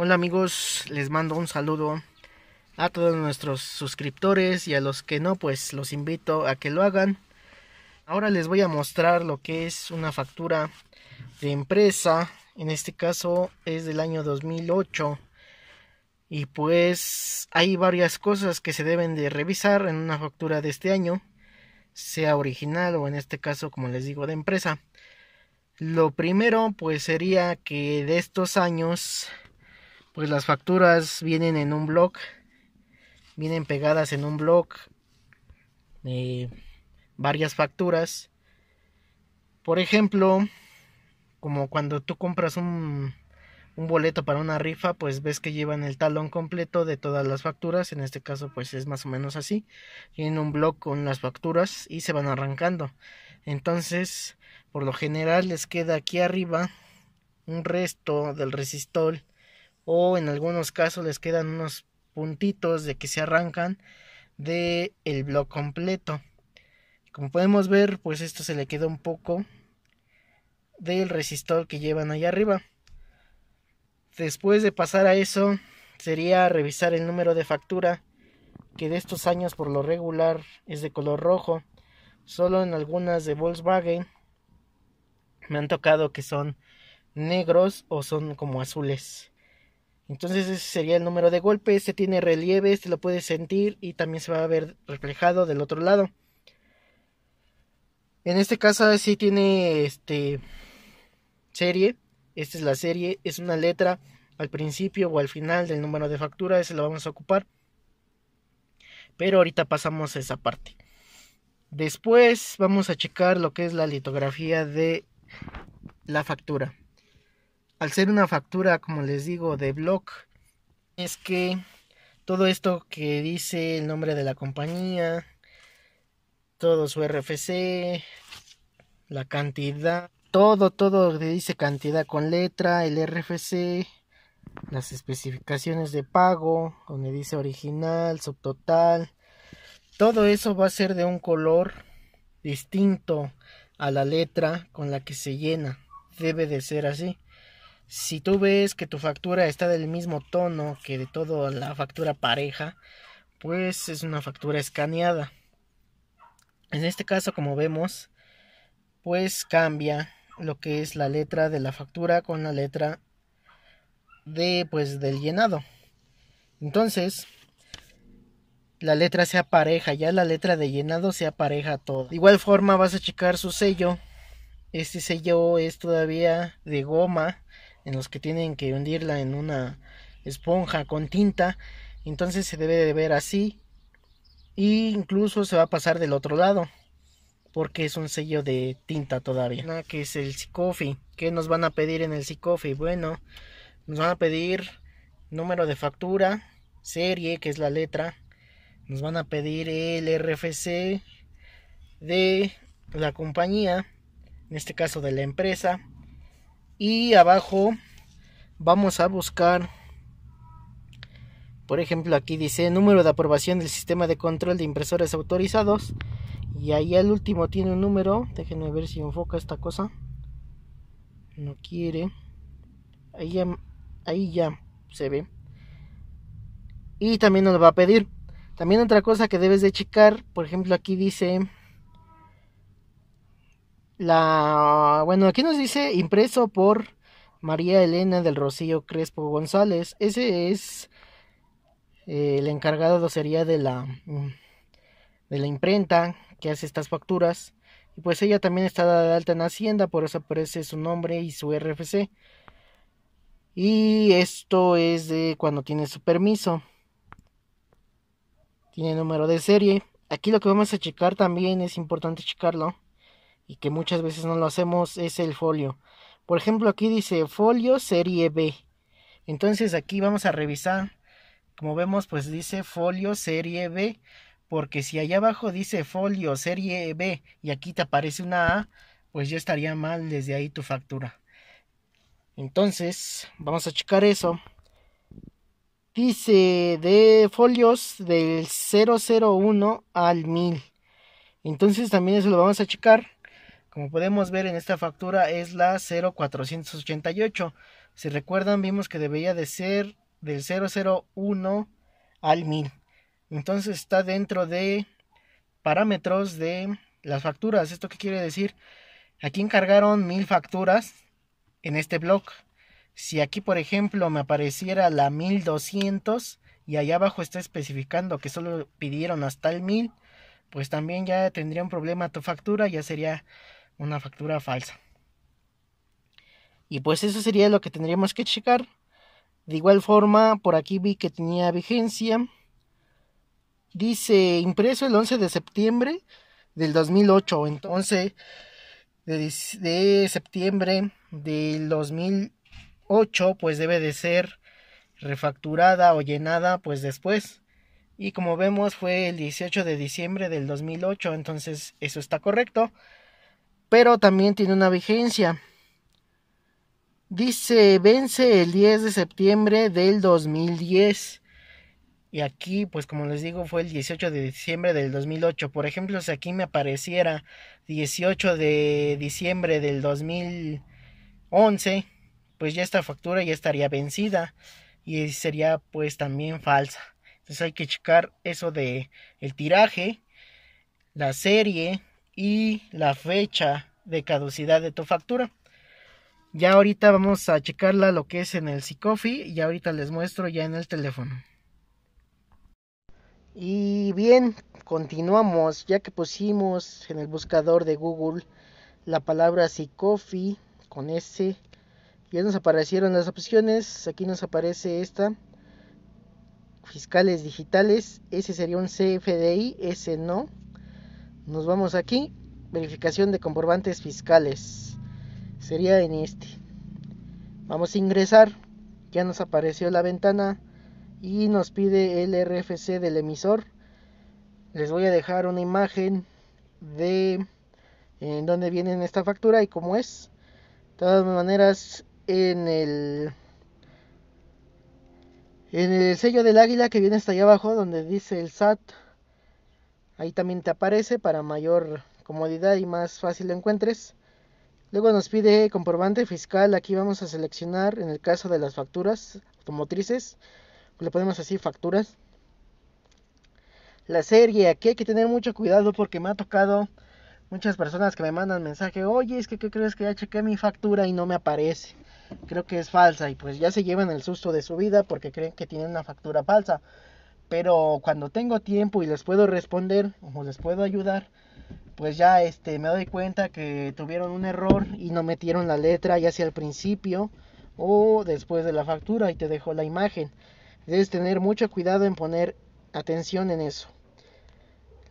Hola amigos, les mando un saludo a todos nuestros suscriptores y a los que no, pues los invito a que lo hagan. Ahora les voy a mostrar lo que es una factura de empresa, en este caso es del año 2008. Y pues hay varias cosas que se deben de revisar en una factura de este año, sea original o en este caso, como les digo, de empresa. Lo primero pues sería que de estos años pues las facturas vienen en un blog, vienen pegadas en un blog, eh, varias facturas. Por ejemplo, como cuando tú compras un, un boleto para una rifa, pues ves que llevan el talón completo de todas las facturas. En este caso, pues es más o menos así. Vienen un blog con las facturas y se van arrancando. Entonces, por lo general les queda aquí arriba un resto del resistol o en algunos casos les quedan unos puntitos de que se arrancan del el completo. Como podemos ver, pues esto se le queda un poco del resistor que llevan ahí arriba. Después de pasar a eso, sería revisar el número de factura, que de estos años por lo regular es de color rojo. Solo en algunas de Volkswagen me han tocado que son negros o son como azules. Entonces ese sería el número de golpes, este tiene relieve, este lo puedes sentir y también se va a ver reflejado del otro lado. En este caso sí tiene este serie, esta es la serie, es una letra al principio o al final del número de factura, ese lo vamos a ocupar. Pero ahorita pasamos a esa parte. Después vamos a checar lo que es la litografía de la factura al ser una factura, como les digo, de blog, es que todo esto que dice el nombre de la compañía, todo su RFC, la cantidad, todo, todo dice cantidad con letra, el RFC, las especificaciones de pago, donde dice original, subtotal, todo eso va a ser de un color distinto a la letra con la que se llena. Debe de ser así. Si tú ves que tu factura está del mismo tono que de toda la factura pareja, pues es una factura escaneada. En este caso, como vemos, pues cambia lo que es la letra de la factura con la letra de pues del llenado. Entonces, la letra sea pareja, ya la letra de llenado sea pareja todo. De igual forma vas a checar su sello. Este sello es todavía de goma en los que tienen que hundirla en una esponja con tinta. Entonces se debe de ver así. E incluso se va a pasar del otro lado. Porque es un sello de tinta todavía. Ah, que es el Sicofi. ¿Qué nos van a pedir en el Sicofi? Bueno, nos van a pedir número de factura, serie, que es la letra. Nos van a pedir el RFC de la compañía, en este caso de la empresa y abajo vamos a buscar por ejemplo aquí dice número de aprobación del sistema de control de impresores autorizados y ahí el último tiene un número déjenme ver si enfoca esta cosa no quiere ahí ya, ahí ya se ve y también nos va a pedir también otra cosa que debes de checar por ejemplo aquí dice la, bueno, aquí nos dice impreso por María Elena del Rocío Crespo González. Ese es eh, el encargado sería de la mm, de la imprenta que hace estas facturas. Y pues ella también está de alta en Hacienda, por eso aparece su nombre y su RFC. Y esto es de cuando tiene su permiso. Tiene número de serie. Aquí lo que vamos a checar también es importante checarlo y que muchas veces no lo hacemos es el folio. Por ejemplo, aquí dice folio serie B. Entonces aquí vamos a revisar. Como vemos, pues dice folio serie B. Porque si allá abajo dice folio serie B y aquí te aparece una A, pues ya estaría mal desde ahí tu factura. Entonces, vamos a checar eso. Dice de folios del 001 al 1000. Entonces también eso lo vamos a checar como podemos ver en esta factura es la 0488. Si recuerdan vimos que debería de ser del 001 al 1000. Entonces está dentro de parámetros de las facturas. ¿Esto qué quiere decir? Aquí encargaron 1000 facturas en este blog. Si aquí por ejemplo me apareciera la 1200 y allá abajo está especificando que solo pidieron hasta el 1000, pues también ya tendría un problema tu factura, ya sería una factura falsa. Y pues eso sería lo que tendríamos que checar. De igual forma, por aquí vi que tenía vigencia. Dice impreso el 11 de septiembre del 2008. Entonces, de, septiembre del 2008, pues debe de ser refacturada o llenada pues después. Y como vemos fue el 18 de diciembre del 2008, entonces eso está correcto pero también tiene una vigencia. Dice, vence el 10 de septiembre del 2010. Y aquí, pues como les digo, fue el 18 de diciembre del 2008. Por ejemplo, si aquí me apareciera 18 de diciembre del 2011, pues ya esta factura ya estaría vencida y sería pues también falsa. Entonces hay que checar eso de el tiraje, la serie, y la fecha de caducidad de tu factura. Ya ahorita vamos a checarla lo que es en el Sicofi y ahorita les muestro ya en el teléfono. Y bien, continuamos ya que pusimos en el buscador de Google la palabra Sicofi con S. Ya nos aparecieron las opciones, aquí nos aparece esta. Fiscales digitales, ese sería un CFDI, ese no. Nos vamos aquí. Verificación de comprobantes fiscales. Sería en este. Vamos a ingresar. Ya nos apareció la ventana y nos pide el RFC del emisor. Les voy a dejar una imagen de en dónde viene esta factura y cómo es. De todas maneras, en el en el sello del águila que viene hasta allá abajo donde dice el SAT Ahí también te aparece para mayor comodidad y más fácil lo encuentres. Luego nos pide comprobante fiscal. Aquí vamos a seleccionar en el caso de las facturas automotrices. Le ponemos así facturas. La serie. Aquí hay que tener mucho cuidado porque me ha tocado muchas personas que me mandan mensaje. Oye, es que ¿qué crees que ya chequé mi factura y no me aparece? Creo que es falsa. Y pues ya se llevan el susto de su vida porque creen que tienen una factura falsa. Pero cuando tengo tiempo y les puedo responder o les puedo ayudar, pues ya este, me doy cuenta que tuvieron un error y no metieron la letra ya sea al principio o después de la factura y te dejo la imagen. Debes tener mucho cuidado en poner atención en eso.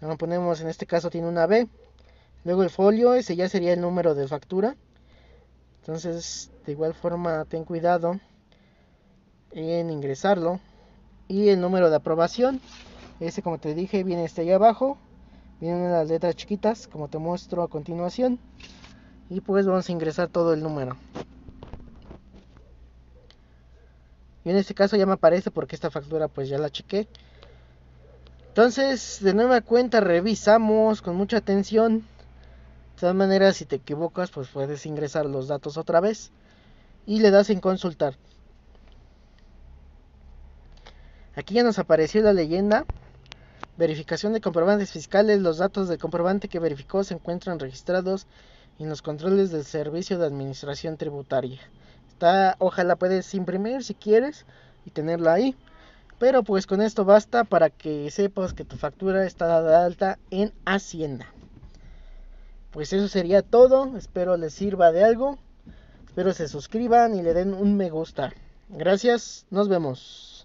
Lo ponemos, en este caso tiene una B. Luego el folio, ese ya sería el número de factura. Entonces, de igual forma, ten cuidado en ingresarlo y el número de aprobación. Ese, como te dije, viene este ahí abajo. Vienen las letras chiquitas, como te muestro a continuación. Y pues vamos a ingresar todo el número. Y en este caso ya me aparece porque esta factura pues ya la chequé. Entonces, de nueva cuenta, revisamos con mucha atención. De todas maneras, si te equivocas, pues puedes ingresar los datos otra vez. Y le das en consultar. Aquí ya nos apareció la leyenda. Verificación de comprobantes fiscales. Los datos del comprobante que verificó se encuentran registrados en los controles del Servicio de Administración Tributaria. Está, ojalá puedes imprimir si quieres y tenerla ahí. Pero pues con esto basta para que sepas que tu factura está dada alta en Hacienda. Pues eso sería todo. Espero les sirva de algo. Espero se suscriban y le den un me gusta. Gracias. Nos vemos.